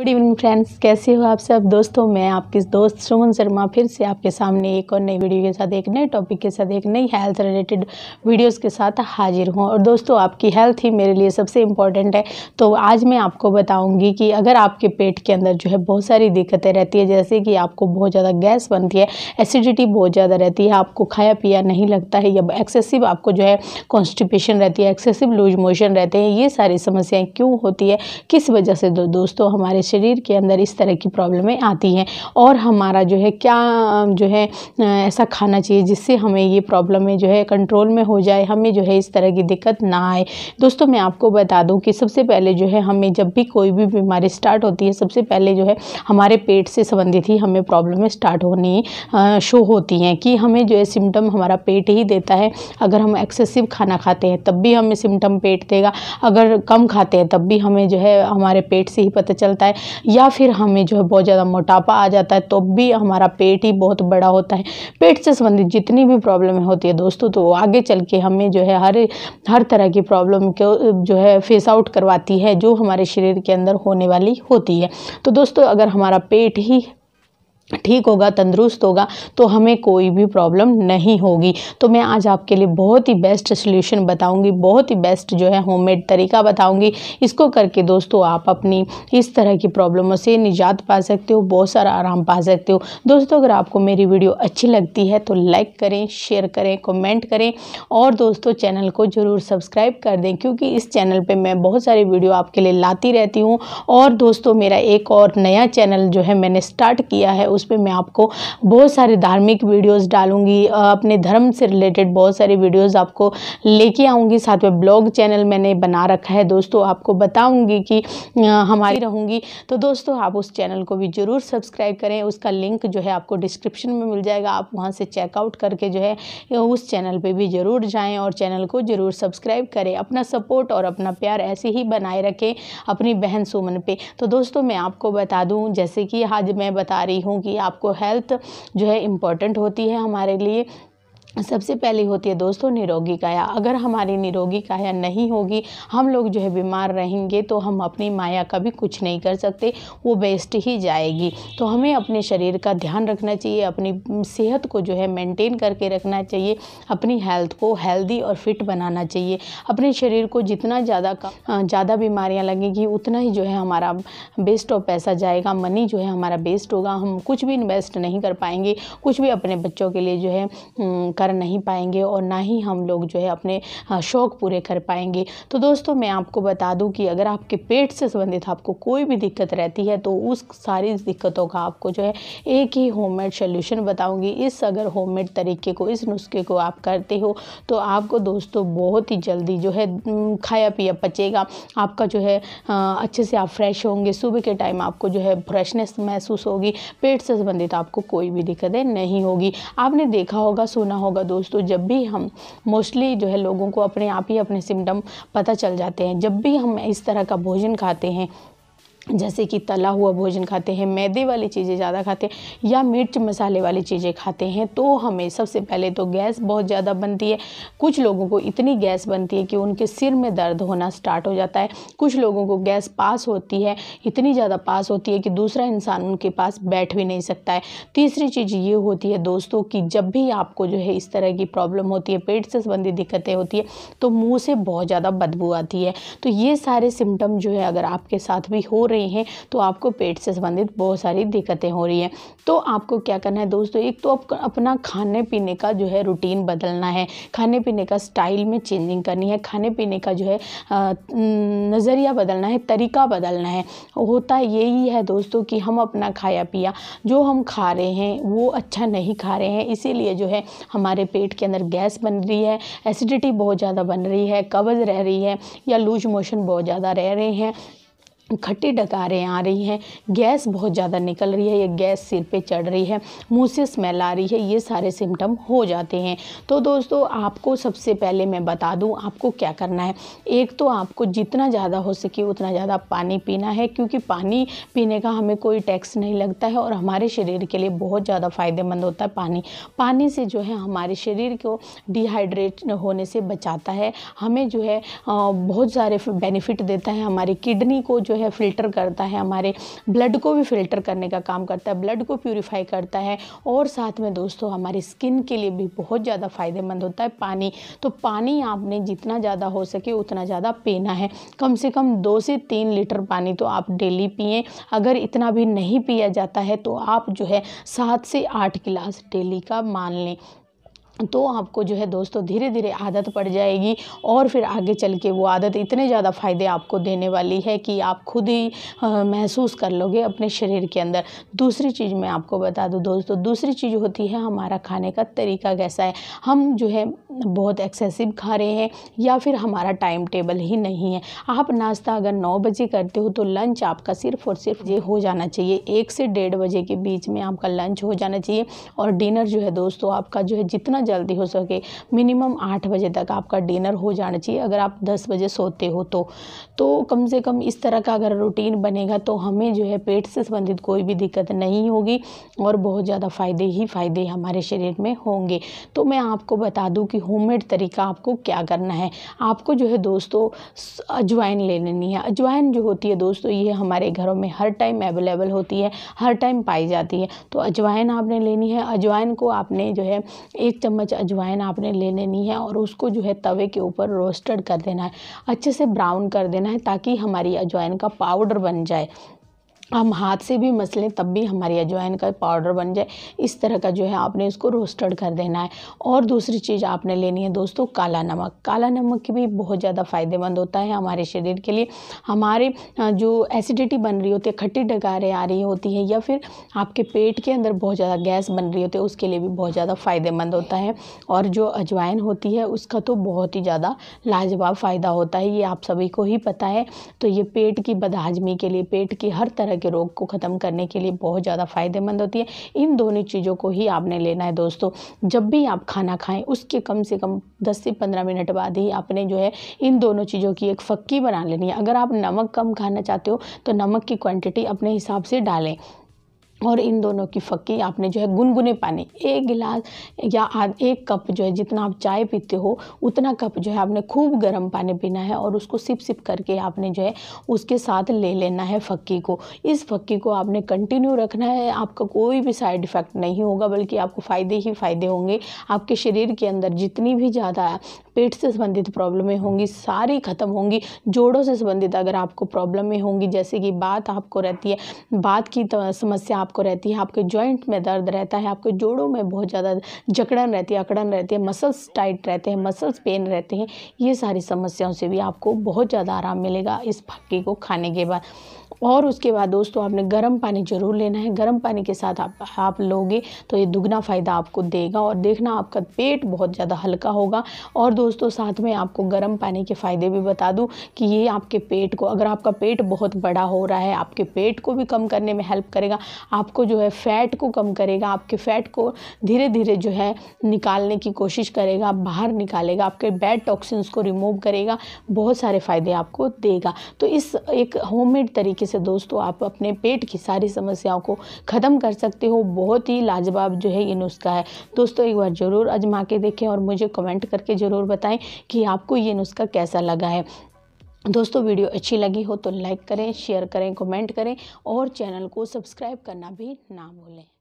Good evening friends कैसे हो आप सब दोस्तों मैं आपके दोस्त सुमन शर्मा फिर से आपके सामने एक और नई वीडियो के साथ एक नए टॉपिक के साथ एक नई हेल्थ रिलेटेड वीडियोस के साथ हाजिर हूँ और दोस्तों आपकी हेल्थ ही मेरे लिए सबसे इम्पॉर्टेंट है तो आज मैं आपको बताऊँगी कि अगर आपके पेट के अंदर जो है बहुत सारी दिक्कतें रहती है जैसे कि आपको बहुत ज़्यादा गैस बनती है एसिडिटी बहुत ज़्यादा रहती है आपको खाया पिया नहीं लगता है या एक्सेसिव आपको जो है कॉन्स्टिपेशन रहती है एक्सेसिव लूज मोशन रहते हैं ये सारी समस्याएँ क्यों होती है किस वजह से दोस्तों हमारे शरीर के अंदर इस तरह की प्रॉब्लमें आती हैं और हमारा जो है क्या जो है ऐसा खाना चाहिए जिससे हमें ये प्रॉब्लमें जो है कंट्रोल में हो जाए हमें जो है इस तरह की दिक्कत ना आए दोस्तों मैं आपको बता दूँ कि सबसे पहले जो है हमें जब भी कोई भी बीमारी स्टार्ट होती है सबसे पहले जो है हमारे पेट से संबंधित ही हमें प्रॉब्लमें स्टार्ट होनी शो होती हैं कि हमें जो है सिम्टम हमारा पेट ही देता है अगर हम एक्सेसिव खाना खाते हैं तब भी हमें सिम्टम पेट देगा अगर कम खाते हैं तब भी हमें जो है हमारे पेट से ही पता चलता है या फिर हमें जो है बहुत ज़्यादा मोटापा आ जाता है तो भी हमारा पेट ही बहुत बड़ा होता है पेट से संबंधित जितनी भी प्रॉब्लम होती है दोस्तों तो आगे चल के हमें जो है हर हर तरह की प्रॉब्लम को जो है फेस आउट करवाती है जो हमारे शरीर के अंदर होने वाली होती है तो दोस्तों अगर हमारा पेट ही ठीक होगा तंदुरुस्त होगा तो हमें कोई भी प्रॉब्लम नहीं होगी तो मैं आज आपके लिए बहुत ही बेस्ट सोल्यूशन बताऊंगी बहुत ही बेस्ट जो है होममेड तरीका बताऊंगी इसको करके दोस्तों आप अपनी इस तरह की प्रॉब्लमों से निजात पा सकते हो बहुत सारा आराम पा सकते हो दोस्तों अगर आपको मेरी वीडियो अच्छी लगती है तो लाइक करें शेयर करें कमेंट करें और दोस्तों चैनल को ज़रूर सब्सक्राइब कर दें क्योंकि इस चैनल पर मैं बहुत सारी वीडियो आपके लिए लाती रहती हूँ और दोस्तों मेरा एक और नया चैनल जो है मैंने स्टार्ट किया है उस पर मैं आपको बहुत सारे धार्मिक वीडियोज डालूंगी अपने धर्म से रिलेटेड बहुत सारे वीडियोज आपको लेके आऊँगी साथ में ब्लॉग चैनल मैंने बना रखा है दोस्तों आपको बताऊँगी कि हमारी रहूँगी तो दोस्तों आप उस चैनल को भी ज़रूर सब्सक्राइब करें उसका लिंक जो है आपको डिस्क्रिप्शन में मिल जाएगा आप वहाँ से चेकआउट करके जो है उस चैनल पर भी ज़रूर जाएँ और चैनल को ज़रूर सब्सक्राइब करें अपना सपोर्ट और अपना प्यार ऐसे ही बनाए रखें अपनी बहन सुमन पे तो दोस्तों मैं आपको बता दूं जैसे कि आज मैं बता रही हूँ कि आपको हेल्थ जो है इम्पॉर्टेंट होती है हमारे लिए सबसे पहले होती है दोस्तों निरोगी काया अगर हमारी निरोगी काया नहीं होगी हम लोग जो है बीमार रहेंगे तो हम अपनी माया का भी कुछ नहीं कर सकते वो बेस्ट ही जाएगी तो हमें अपने शरीर का ध्यान रखना चाहिए अपनी सेहत को जो है मेंटेन करके रखना चाहिए अपनी हेल्थ को हेल्दी और फिट बनाना चाहिए अपने शरीर को जितना ज़्यादा ज़्यादा बीमारियाँ लगेंगी उतना ही जो है हमारा बेस्ट और पैसा जाएगा मनी जो है हमारा बेस्ट होगा हम कुछ भी इन्वेस्ट नहीं कर पाएंगे कुछ भी अपने बच्चों के लिए जो है कर नहीं पाएंगे और ना ही हम लोग जो है अपने हाँ, शौक़ पूरे कर पाएंगे तो दोस्तों मैं आपको बता दूं कि अगर आपके पेट से संबंधित आपको कोई भी दिक्कत रहती है तो उस सारी दिक्कतों का आपको जो है एक ही होम मेड सोल्यूशन बताऊँगी इस अगर मेड तरीके को इस नुस्खे को आप करते हो तो आपको दोस्तों बहुत ही जल्दी जो है खाया पिया पचेगा आपका जो है हाँ, अच्छे से आप फ्रेश होंगे सुबह के टाइम आपको जो है फ्रेशनेस महसूस होगी पेट से संबंधित आपको कोई भी दिक्कतें नहीं होगी आपने देखा होगा सुना होगा होगा दोस्तों जब भी हम मोस्टली जो है लोगों को अपने आप ही अपने सिम्टम पता चल जाते हैं जब भी हम इस तरह का भोजन खाते हैं जैसे कि तला हुआ भोजन खाते हैं मैदे वाली चीज़ें ज़्यादा खाते हैं या मिर्च मसाले वाली चीज़ें खाते हैं तो हमें सबसे पहले तो गैस बहुत ज़्यादा बनती है कुछ लोगों को इतनी गैस बनती है कि उनके सिर में दर्द होना स्टार्ट हो जाता है कुछ लोगों को गैस पास होती है इतनी ज़्यादा पास होती है कि दूसरा इंसान उनके पास बैठ भी नहीं सकता है तीसरी चीज़ ये होती है दोस्तों कि जब भी आपको जो है इस तरह की प्रॉब्लम होती है पेट से संबंधित दिक्कतें होती है तो मुँह से बहुत ज़्यादा बदबू आती है तो ये सारे सिम्टम जो है अगर आपके साथ भी हो रही रहे हैं तो आपको पेट से संबंधित बहुत सारी दिक्कतें हो रही हैं तो आपको क्या करना है दोस्तों एक तो आप अपना खाने पीने का जो है रूटीन बदलना है खाने पीने का स्टाइल में चेंजिंग करनी है खाने पीने का जो है नज़रिया बदलना है तरीका बदलना है होता यही है दोस्तों कि हम अपना खाया पिया जो हम खा रहे हैं वो अच्छा नहीं खा रहे हैं इसीलिए जो है हमारे पेट के अंदर गैस बन रही है एसिडिटी बहुत ज़्यादा बन रही है कब्ज़ रह रही है या लूज मोशन बहुत ज़्यादा रह रहे हैं खट्टी डकारें आ रही हैं गैस बहुत ज़्यादा निकल रही है या गैस सिर पे चढ़ रही है मुंह से स्मेल आ रही है ये सारे सिम्टम हो जाते हैं तो दोस्तों आपको सबसे पहले मैं बता दूं आपको क्या करना है एक तो आपको जितना ज़्यादा हो सके उतना ज़्यादा पानी पीना है क्योंकि पानी पीने का हमें कोई टैक्स नहीं लगता है और हमारे शरीर के लिए बहुत ज़्यादा फ़ायदेमंद होता है पानी पानी से जो है हमारे शरीर को डिहाइड्रेट होने से बचाता है हमें जो है बहुत सारे बेनिफिट देता है हमारी किडनी को जो है फ़िल्टर करता है हमारे ब्लड को भी फ़िल्टर करने का काम करता है ब्लड को प्योरीफाई करता है और साथ में दोस्तों हमारी स्किन के लिए भी बहुत ज़्यादा फ़ायदेमंद होता है पानी तो पानी आपने जितना ज़्यादा हो सके उतना ज़्यादा पीना है कम से कम दो से तीन लीटर पानी तो आप डेली पिए अगर इतना भी नहीं पिया जाता है तो आप जो है सात से आठ गिलास डेली का मान लें तो आपको जो है दोस्तों धीरे धीरे आदत पड़ जाएगी और फिर आगे चल के वो आदत इतने ज़्यादा फ़ायदे आपको देने वाली है कि आप खुद ही महसूस कर लोगे अपने शरीर के अंदर दूसरी चीज़ मैं आपको बता दूँ दोस्तों दूसरी चीज़ होती है हमारा खाने का तरीका कैसा है हम जो है बहुत एक्सेसिव खा रहे हैं या फिर हमारा टाइम टेबल ही नहीं है आप नाश्ता अगर नौ बजे करते हो तो लंच आपका सिर्फ और सिर्फ ये हो जाना चाहिए एक से डेढ़ बजे के बीच में आपका लंच हो जाना चाहिए और डिनर जो है दोस्तों आपका जो है जितना जल्दी हो सके मिनिमम आठ बजे तक आपका डिनर हो जाना चाहिए अगर आप दस बजे सोते हो तो तो कम से कम इस तरह का अगर रूटीन बनेगा तो हमें जो है पेट से संबंधित कोई भी दिक्कत नहीं होगी और बहुत ज़्यादा फ़ायदे ही फ़ायदे हमारे शरीर में होंगे तो मैं आपको बता दूँ कि होममेड तरीका आपको क्या करना है आपको जो है दोस्तों अजवाइन ले लेनी है अजवाइन जो होती है दोस्तों ये हमारे घरों में हर टाइम अवेलेबल होती है हर टाइम पाई जाती है तो अजवाइन आपने लेनी है अजवाइन को आपने जो है एक चम्मच अजवाइन आपने ले लेनी है और उसको जो है तवे के ऊपर रोस्टेड कर देना है अच्छे से ब्राउन कर देना है ताकि हमारी अजवाइन का पाउडर बन जाए हम हाथ से भी मस लें तब भी हमारी अजवाइन का पाउडर बन जाए इस तरह का जो है आपने इसको रोस्टेड कर देना है और दूसरी चीज़ आपने लेनी है दोस्तों काला नमक काला नमक भी बहुत ज़्यादा फ़ायदेमंद होता है हमारे शरीर के लिए हमारे जो एसिडिटी बन रही होती है खट्टी डकारें आ रही होती है या फिर आपके पेट के अंदर बहुत ज़्यादा गैस बन रही होती है उसके लिए भी बहुत ज़्यादा फ़ायदेमंद होता है और जो अजवाइन होती है उसका तो बहुत ही ज़्यादा लाजवाब फ़ायदा होता है ये आप सभी को ही पता है तो ये पेट की बदहाजमी के लिए पेट की हर तरह के रोग को ख़त्म करने के लिए बहुत ज़्यादा फ़ायदेमंद होती है इन दोनों चीज़ों को ही आपने लेना है दोस्तों जब भी आप खाना खाएं उसके कम से कम 10 से 15 मिनट बाद ही आपने जो है इन दोनों चीज़ों की एक फक्की बना लेनी है अगर आप नमक कम खाना चाहते हो तो नमक की क्वान्टिटी अपने हिसाब से डालें और इन दोनों की फक्की आपने जो है गुनगुने पानी एक गिलास या एक कप जो है जितना आप चाय पीते हो उतना कप जो है आपने खूब गर्म पानी पीना है और उसको सिप सिप करके आपने जो है उसके साथ ले लेना है फक्की को इस फक्की को आपने कंटिन्यू रखना है आपका कोई भी साइड इफ़ेक्ट नहीं होगा बल्कि आपको फ़ायदे ही फ़ायदे होंगे आपके शरीर के अंदर जितनी भी ज़्यादा पेट से संबंधित प्रॉब्लमें होंगी हम्म। सारी ख़त्म होंगी जोड़ों से संबंधित अगर आपको प्रॉब्लमें होंगी जैसे कि बात आपको रहती है बात की समस्या आपको रहती है आपके जॉइंट में दर्द रहता है आपके जोड़ों में बहुत ज़्यादा जकड़न रहती है अकड़न रहती है मसल्स टाइट रहते हैं मसल्स पेन रहते हैं ये सारी समस्याओं से भी आपको बहुत ज़्यादा आराम मिलेगा इस फक्के को खाने के बाद और उसके बाद दोस्तों आपने गर्म पानी ज़रूर लेना है गर्म पानी के साथ आप आप लोगे तो ये दुगना फ़ायदा आपको देगा और देखना आपका पेट बहुत ज़्यादा हल्का होगा और दोस्तों साथ में आपको गर्म पानी के फ़ायदे भी बता दूँ कि ये आपके पेट को अगर आपका पेट बहुत बड़ा हो रहा है आपके पेट को भी कम करने में हेल्प करेगा आपको जो है फ़ैट को कम करेगा आपके फ़ैट को धीरे धीरे जो है निकालने की कोशिश करेगा बाहर निकालेगा आपके बैड टॉक्सिन्स को रिमूव करेगा बहुत सारे फ़ायदे आपको देगा तो इस एक होममेड तरीके से दोस्तों आप अपने पेट की सारी समस्याओं को ख़त्म कर सकते हो बहुत ही लाजवाब जो है ये नुस्खा है दोस्तों एक बार ज़रूर आजमा के देखें और मुझे कमेंट करके ज़रूर बताएं कि आपको ये नुस्खा कैसा लगा है दोस्तों वीडियो अच्छी लगी हो तो लाइक करें शेयर करें कमेंट करें और चैनल को सब्सक्राइब करना भी ना भूलें